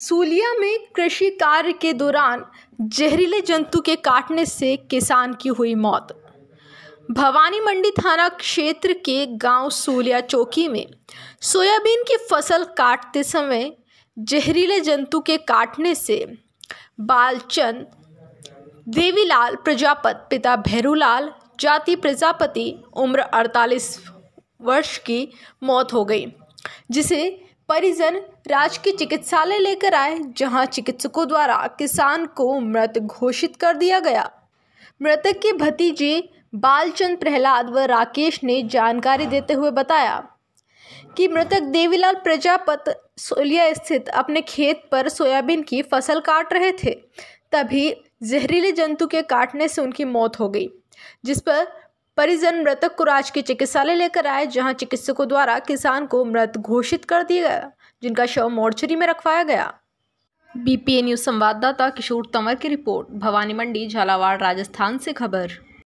सूलिया में कृषि कार्य के दौरान जहरीले जंतु के काटने से किसान की हुई मौत भवानी मंडी थाना क्षेत्र के गांव सूलिया चौकी में सोयाबीन की फसल काटते समय जहरीले जंतु के काटने से बालचंद देवीलाल प्रजापत पिता भैरूलाल जाति प्रजापति उम्र 48 वर्ष की मौत हो गई जिसे परिजन राजकीय चिकित्सालय लेकर आए जहां चिकित्सकों द्वारा किसान को मृत घोषित कर दिया गया मृतक के भतीजे बालचंद प्रहलाद व राकेश ने जानकारी देते हुए बताया कि मृतक देवीलाल प्रजापत सोलिया स्थित अपने खेत पर सोयाबीन की फसल काट रहे थे तभी जहरीले जंतु के काटने से उनकी मौत हो गई जिस पर परिजन मृतक को राजकीय चिकित्सालय लेकर आए जहां चिकित्सकों द्वारा किसान को मृत घोषित कर दिया गया जिनका शव मोर्चरी में रखवाया गया बीपीए न्यूज संवाददाता किशोर तंवर की रिपोर्ट भवानी मंडी झालावाड़ राजस्थान से खबर